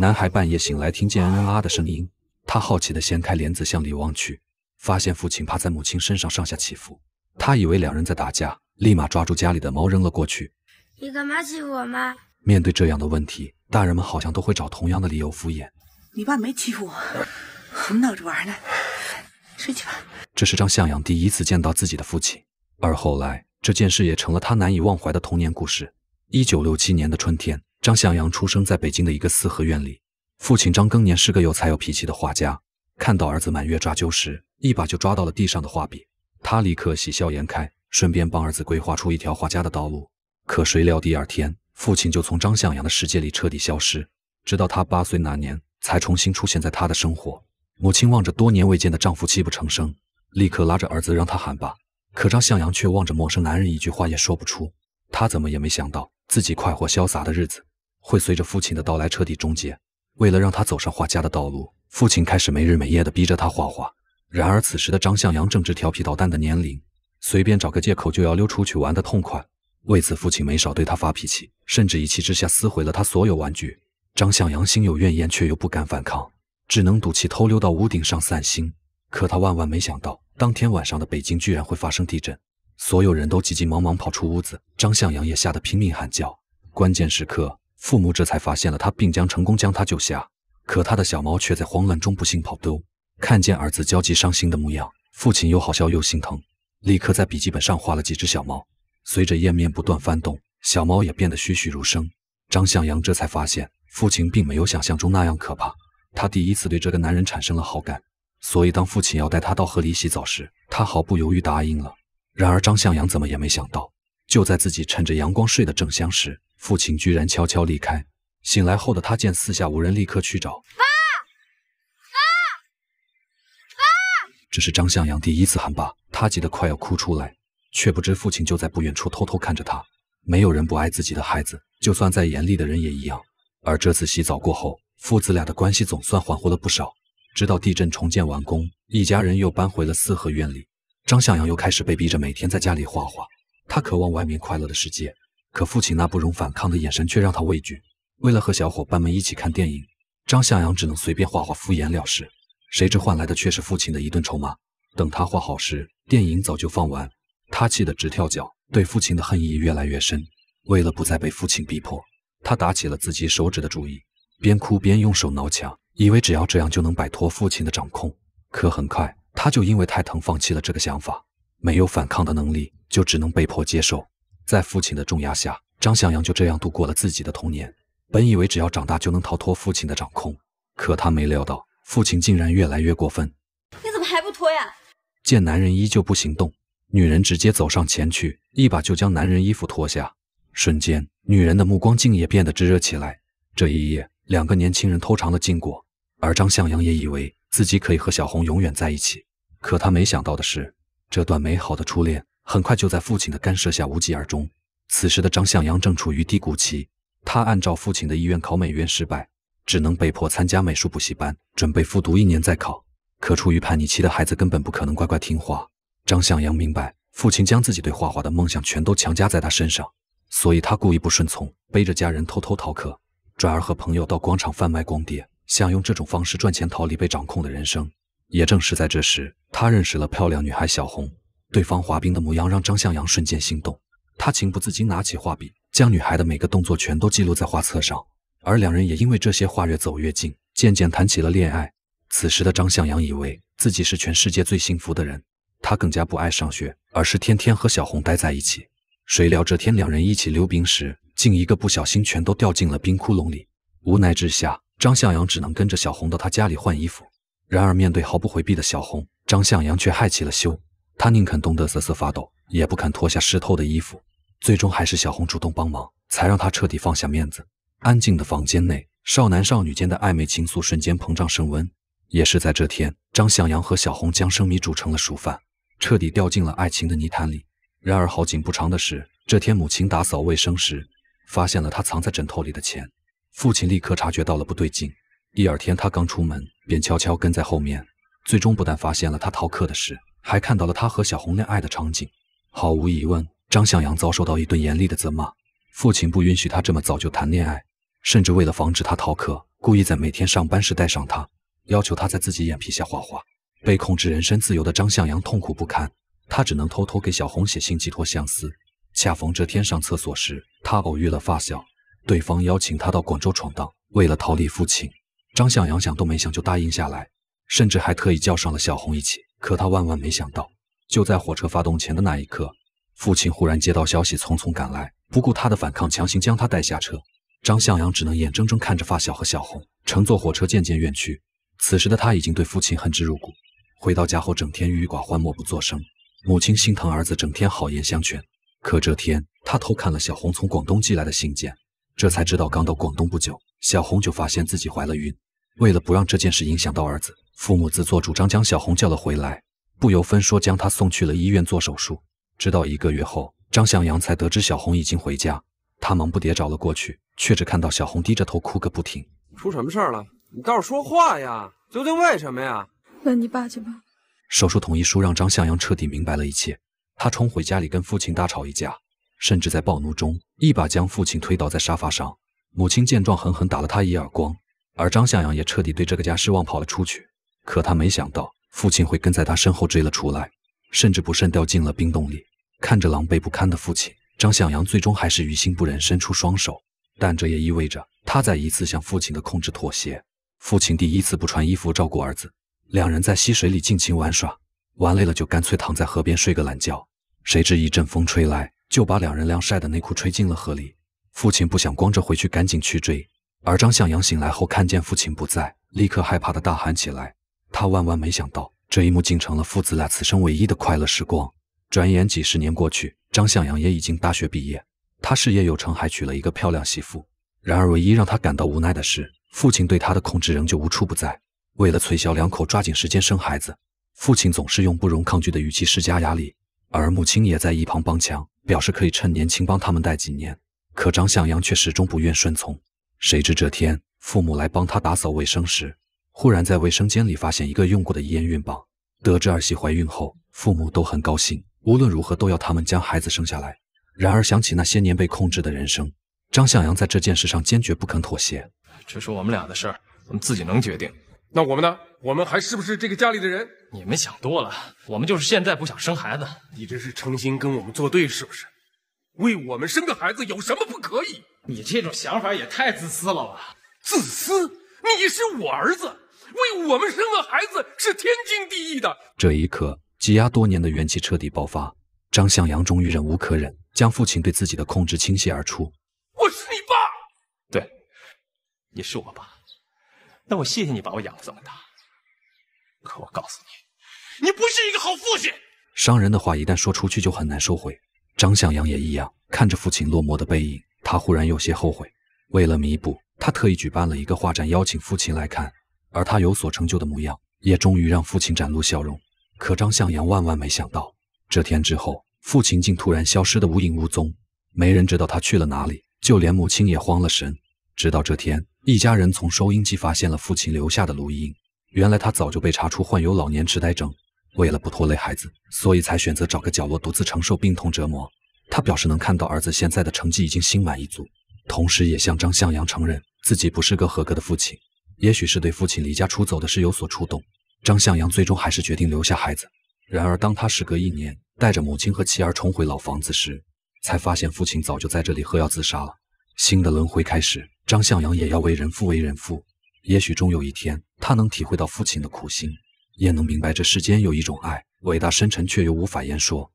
男孩半夜醒来，听见“嗯啊”的声音，他好奇地掀开帘子向里望去，发现父亲趴在母亲身上上下起伏。他以为两人在打架，立马抓住家里的猫扔了过去：“你干嘛欺负我妈？”面对这样的问题，大人们好像都会找同样的理由敷衍：“你爸没欺负我，我们闹着玩呢。”睡去吧。这是张向阳第一次见到自己的父亲，而后来这件事也成了他难以忘怀的童年故事。一九六七年的春天。张向阳出生在北京的一个四合院里，父亲张庚年是个有才有脾气的画家。看到儿子满月抓阄时，一把就抓到了地上的画笔，他立刻喜笑颜开，顺便帮儿子规划出一条画家的道路。可谁料第二天，父亲就从张向阳的世界里彻底消失，直到他八岁那年才重新出现在他的生活。母亲望着多年未见的丈夫，泣不成声，立刻拉着儿子让他喊爸。可张向阳却望着陌生男人，一句话也说不出。他怎么也没想到，自己快活潇洒的日子。会随着父亲的到来彻底终结。为了让他走上画家的道路，父亲开始没日没夜地逼着他画画。然而此时的张向阳正值调皮捣蛋的年龄，随便找个借口就要溜出去玩的痛快。为此，父亲没少对他发脾气，甚至一气之下撕毁了他所有玩具。张向阳心有怨言，却又不敢反抗，只能赌气偷溜到屋顶上散心。可他万万没想到，当天晚上的北京居然会发生地震，所有人都急急忙忙跑出屋子，张向阳也吓得拼命喊叫。关键时刻。父母这才发现了他，并将成功将他救下。可他的小猫却在慌乱中不幸跑丢。看见儿子焦急伤心的模样，父亲又好笑又心疼，立刻在笔记本上画了几只小猫。随着页面不断翻动，小猫也变得栩栩如生。张向阳这才发现，父亲并没有想象中那样可怕。他第一次对这个男人产生了好感，所以当父亲要带他到河里洗澡时，他毫不犹豫答应了。然而张向阳怎么也没想到。就在自己趁着阳光睡得正香时，父亲居然悄悄离开。醒来后的他见四下无人，立刻去找爸。爸，爸。这是张向阳第一次喊爸，他急得快要哭出来，却不知父亲就在不远处偷偷看着他。没有人不爱自己的孩子，就算再严厉的人也一样。而这次洗澡过后，父子俩的关系总算缓和了不少。直到地震重建完工，一家人又搬回了四合院里。张向阳又开始被逼着每天在家里画画。他渴望外面快乐的世界，可父亲那不容反抗的眼神却让他畏惧。为了和小伙伴们一起看电影，张向阳只能随便画画敷衍了事，谁知换来的却是父亲的一顿臭骂。等他画好时，电影早就放完，他气得直跳脚，对父亲的恨意越来越深。为了不再被父亲逼迫，他打起了自己手指的主意，边哭边用手挠墙，以为只要这样就能摆脱父亲的掌控。可很快，他就因为太疼放弃了这个想法，没有反抗的能力。就只能被迫接受，在父亲的重压下，张向阳就这样度过了自己的童年。本以为只要长大就能逃脱父亲的掌控，可他没料到父亲竟然越来越过分。你怎么还不脱呀？见男人依旧不行动，女人直接走上前去，一把就将男人衣服脱下。瞬间，女人的目光竟也变得炙热起来。这一夜，两个年轻人偷尝了禁果，而张向阳也以为自己可以和小红永远在一起。可他没想到的是，这段美好的初恋。很快就在父亲的干涉下无疾而终。此时的张向阳正处于低谷期，他按照父亲的意愿考美院失败，只能被迫参加美术补习班，准备复读一年再考。可处于叛逆期的孩子根本不可能乖乖听话。张向阳明白父亲将自己对画画的梦想全都强加在他身上，所以他故意不顺从，背着家人偷偷逃课，转而和朋友到广场贩卖光碟，想用这种方式赚钱逃离被掌控的人生。也正是在这时，他认识了漂亮女孩小红。对方滑冰的模样让张向阳瞬间心动，他情不自禁拿起画笔，将女孩的每个动作全都记录在画册上。而两人也因为这些画越走越近，渐渐谈起了恋爱。此时的张向阳以为自己是全世界最幸福的人，他更加不爱上学，而是天天和小红待在一起。谁料这天两人一起溜冰时，竟一个不小心全都掉进了冰窟窿里。无奈之下，张向阳只能跟着小红到她家里换衣服。然而面对毫不回避的小红，张向阳却害起了羞。他宁肯冻得瑟瑟发抖，也不肯脱下湿透的衣服。最终还是小红主动帮忙，才让他彻底放下面子。安静的房间内，少男少女间的暧昧情愫瞬间膨胀升温。也是在这天，张向阳和小红将生米煮成了熟饭，彻底掉进了爱情的泥潭里。然而好景不长的是，这天母亲打扫卫生时，发现了他藏在枕头里的钱。父亲立刻察觉到了不对劲，第二天他刚出门，便悄悄跟在后面，最终不但发现了他逃课的事。还看到了他和小红恋爱的场景。毫无疑问，张向阳遭受到一顿严厉的责骂。父亲不允许他这么早就谈恋爱，甚至为了防止他逃课，故意在每天上班时带上他，要求他在自己眼皮下画画。被控制人身自由的张向阳痛苦不堪，他只能偷偷给小红写信寄托相思。恰逢这天上厕所时，他偶遇了发小，对方邀请他到广州闯荡。为了逃离父亲，张向阳想都没想就答应下来，甚至还特意叫上了小红一起。可他万万没想到，就在火车发动前的那一刻，父亲忽然接到消息，匆匆赶来，不顾他的反抗，强行将他带下车。张向阳只能眼睁睁看着发小和小红乘坐火车渐渐远去。此时的他已经对父亲恨之入骨。回到家后，整天郁郁寡欢，默不作声。母亲心疼儿子，整天好言相劝。可这天，他偷看了小红从广东寄来的信件，这才知道刚到广东不久，小红就发现自己怀了孕。为了不让这件事影响到儿子，父母自作主张将小红叫了回来，不由分说将她送去了医院做手术。直到一个月后，张向阳才得知小红已经回家，他忙不迭找了过去，却只看到小红低着头哭个不停。出什么事儿了？你倒是说话呀！究竟为什么呀？那你爸去吧。手术同意书让张向阳彻底明白了一切。他冲回家里跟父亲大吵一架，甚至在暴怒中一把将父亲推倒在沙发上。母亲见状狠狠打了他一耳光，而张向阳也彻底对这个家失望，跑了出去。可他没想到，父亲会跟在他身后追了出来，甚至不慎掉进了冰洞里。看着狼狈不堪的父亲，张向阳最终还是于心不忍，伸出双手。但这也意味着他再一次向父亲的控制妥协。父亲第一次不穿衣服照顾儿子，两人在溪水里尽情玩耍，玩累了就干脆躺在河边睡个懒觉。谁知一阵风吹来，就把两人晾晒的内裤吹进了河里。父亲不想光着回去，赶紧去追。而张向阳醒来后看见父亲不在，立刻害怕的大喊起来。他万万没想到，这一幕竟成了父子俩此生唯一的快乐时光。转眼几十年过去，张向阳也已经大学毕业，他事业有成，还娶了一个漂亮媳妇。然而，唯一让他感到无奈的是，父亲对他的控制仍旧无处不在。为了催小两口抓紧时间生孩子，父亲总是用不容抗拒的语气施加压力，而母亲也在一旁帮腔，表示可以趁年轻帮他们带几年。可张向阳却始终不愿顺从。谁知这天，父母来帮他打扫卫生时，忽然在卫生间里发现一个用过的遗孕棒。得知儿媳怀孕后，父母都很高兴，无论如何都要他们将孩子生下来。然而想起那些年被控制的人生，张向阳在这件事上坚决不肯妥协。这是我们俩的事儿，我们自己能决定。那我们呢？我们还是不是这个家里的人？你们想多了，我们就是现在不想生孩子。你这是诚心跟我们作对是不是？为我们生个孩子有什么不可以？你这种想法也太自私了吧！自私？你是我儿子。为我们生的孩子是天经地义的。这一刻，挤压多年的怨气彻底爆发，张向阳终于忍无可忍，将父亲对自己的控制倾泻而出。我是你爸，对，你是我爸。那我谢谢你把我养这么大。可我告诉你，你不是一个好父亲。伤人的话一旦说出去就很难收回，张向阳也一样。看着父亲落寞的背影，他忽然有些后悔。为了弥补，他特意举办了一个画展，邀请父亲来看。而他有所成就的模样，也终于让父亲展露笑容。可张向阳万万没想到，这天之后，父亲竟突然消失得无影无踪，没人知道他去了哪里，就连母亲也慌了神。直到这天，一家人从收音机发现了父亲留下的录音。原来他早就被查出患有老年痴呆症，为了不拖累孩子，所以才选择找个角落独自承受病痛折磨。他表示能看到儿子现在的成绩已经心满意足，同时也向张向阳承认自己不是个合格的父亲。也许是对父亲离家出走的事有所触动，张向阳最终还是决定留下孩子。然而，当他时隔一年带着母亲和妻儿重回老房子时，才发现父亲早就在这里喝药自杀了。新的轮回开始，张向阳也要为人父，为人父。也许终有一天，他能体会到父亲的苦心，也能明白这世间有一种爱，伟大深沉却又无法言说。